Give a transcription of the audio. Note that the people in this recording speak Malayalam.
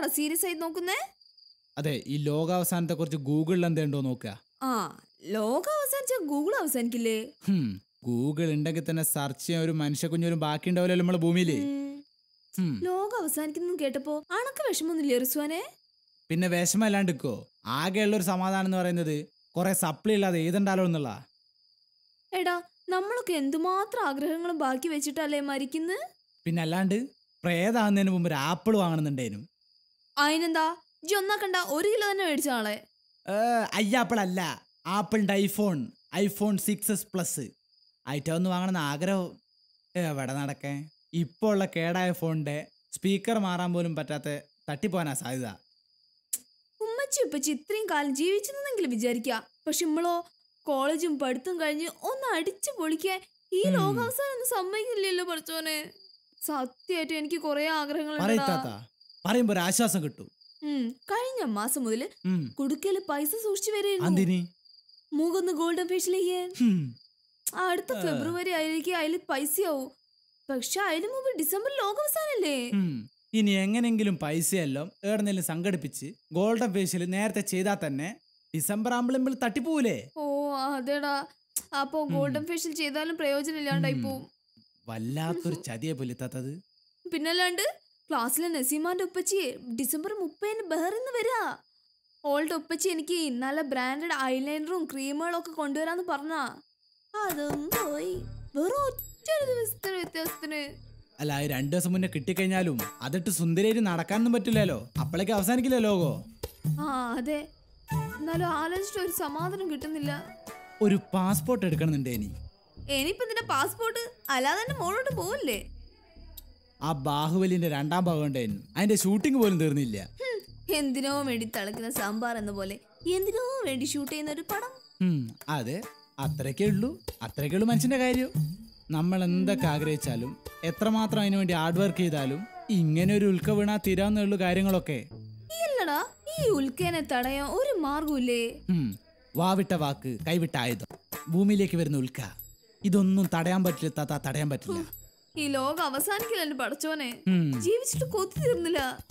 അതാണോ സീരിയസ് ആയി നോക്കുന്നേ അതെ ഈ ലോകാവസാനത്തെ കുറിച്ച് ഗൂഗിളിൽ എന്തേണ്ടോ നോക്കുക ആ ലോകാവസാനിച്ച ഗൂഗിൾ അവസാനിക്കില്ലേ ഗൂഗിൾ ഉണ്ടെങ്കിൽ തന്നെ സെർച്ച് ചെയ്യാൻ ഒരു മനുഷ്യ കുഞ്ഞൊരു ബാക്കി ഉണ്ടാവില്ലല്ലോ നമ്മളെ ഭൂമിയില് ലോകം അവസാനിക്കുന്നു കേട്ടപ്പോ അണക്ക് വിഷമൊന്നുമില്ലേ റിസ്വാനെ പിന്നെ വിഷമല്ലാണ്ടിക്കോ ആകെയുള്ള ഒരു സമാധാനം എന്ന് പറയുന്നത് കൊറേ സപ്ലി ഇല്ലാതെ ഏതുണ്ടാലോ എന്നുള്ള എടാ നമ്മളൊക്കെ എന്തുമാത്രം ആഗ്രഹങ്ങളും ബാക്കി വെച്ചിട്ടല്ലേ മരിക്കുന്നത് പിന്നെ അല്ലാണ്ട് പ്രേതാകുന്നതിന് മുമ്പ് ഒരു ആപ്പിൾ വാങ്ങണമെന്നുണ്ടായിരുന്നു അതിനെന്താ ജി ഒന്നാ കണ്ട ഒരു കിലോ തന്നെ മേടിച്ച ആളെ അയ്യ അല്ല ആപ്പിളിന്റെ iPhone iPhone six S plus item ഒന്ന് വാങ്ങണമെന്ന് ആഗ്രഹം എവിടെ നടക്കേ ഇപ്പോൾ ഉള്ള കേടായ ഫോണിന്റെ സ്പീക്കർ മാറാൻ പോലും പറ്റാത്ത തട്ടിപ്പോനാ സാധ്യത ഉമ്മച്ചി ഉപ്പച്ചി ഇത്രയും കാലം ജീവിച്ചതെന്നെങ്കിലും വിചാരിക്ക പക്ഷെ ഇമ്മളോ കോളേജും പഠിത്തം കഴിഞ്ഞ് ഒന്ന് അടിച്ചു പൊളിക്കാൻ ഈ ലോകാവസാനം ഒന്നും സമ്മതിക്കില്ലല്ലോ പഠിച്ചോനെ സത്യമായിട്ടും എനിക്ക് കൊറേ ആഗ്രഹങ്ങളുണ്ടാ പറയുമ്പോ ഒരു ആശ്വാസം കിട്ടും കഴിഞ്ഞ മാസം മുതല് കുടുക്കയില് പൈസ സൂക്ഷിച്ചു വരെയായിരുന്നു മൂക്കൊന്ന് ഗോൾഡൻ ഫേഷ്യൽ അടുത്ത ഫെബ്രുവരി ആയിരിക്കും അതിൽ പൈസ ആവും പക്ഷെ അതിന് മുമ്പ് ഡിസംബർ ലോകാവസാനല്ലേ ഇനി എങ്ങനെങ്കിലും പൈസയെല്ലാം എവിടെന്നെങ്കിലും സംഘടിപ്പിച്ച് ഗോൾഡൻ ഫേഷ്യൽ നേരത്തെ ചെയ്താൽ തന്നെ ഡിസംബർ ആകുമ്പോൾ തട്ടിപ്പോവില്ലേ ഓ അതേടാ അപ്പൊ ഗോൾഡൻ ഫേഷ്യൽ ചെയ്താലും പ്രയോജനം ഇല്ലാണ്ടായി പോവും വല്ലാത്തൊരു ചതിയെ പുലത്താത്തത് പിന്നല്ലാണ്ട് ക്ലാസ്സിലെ നസീമാൻ്റെ ഉപ്പച്ചി ഡിസംബർ മുപ്പതിന് ബഹറിന്ന് വരാ ഓൾഡ് ഉപ്പച്ചി എനിക്ക് നല്ല ബ്രാൻഡഡ് ഐലൈനറും ക്രീമുകളും ഒക്കെ കൊണ്ടുവരാന്ന് പറഞ്ഞ അതും പോയി വെറും ഒറ്റ ദിവസത്തിന് വ്യത്യാസത്തിന് അല്ല രണ്ടു ദിവസം മുന്നേ കിട്ടിക്കഴിഞ്ഞാലും അതിട്ട് സുന്ദരേരി നടക്കാനൊന്നും പറ്റില്ലല്ലോ അപ്പോഴേക്ക് അവസാനിക്കില്ല ലോകോ ആ അതെ എന്നാലും ആലോചിച്ചിട്ട് ഒരു സമാധാനം കിട്ടുന്നില്ല ഒരു പാസ്പോർട്ട് എടുക്കണമെന്നുണ്ട് ഇനി ഇനിയിപ്പോ നിന്റെ പാസ്പോർട്ട് അല്ലാതെ മോളോട്ട് പോവില്ലേ ആ ബാഹുബലിന്റെ രണ്ടാം ഭാഗം ഉണ്ടായിരുന്നു അതിന്റെ ഷൂട്ടിംഗ് പോലും തീർന്നില്ല എന്തിനോ വേണ്ടി തളക്കുന്ന സാമ്പാർ എന്ന പോലെ എന്തിനോ വേണ്ടി ഷൂട്ട് ചെയ്യുന്ന ഒരു പടം അതെ അത്രയ്ക്കേ ഉള്ളൂ അത്രക്കേ ഉള്ളൂ മനുഷ്യന്റെ കാര്യം നമ്മൾ എന്തൊക്കെ ആഗ്രഹിച്ചാലും എത്രമാത്രം അതിനു വേണ്ടി ഹാർഡ് വർക്ക് ചെയ്താലും ഇങ്ങനെ ഒരു ഉൽക്ക വീണാ തീരാന്നുള്ളൂ കാര്യങ്ങളൊക്കെ ഇല്ലടാ ഈ തടയാൻ ഒരു മാർഗമില്ലേ വാവിട്ട വാക്ക് കൈവിട്ട ആയുധം ഭൂമിയിലേക്ക് വരുന്ന ഉൽക്ക ഇതൊന്നും തടയാൻ പറ്റില്ല താത്ത തടയാൻ പറ്റില്ല ഈ ലോകം അവസാനിക്കില്ല പഠിച്ചോനെ ജീവിച്ചിട്ട് കൊത്തി തീർന്നില്ല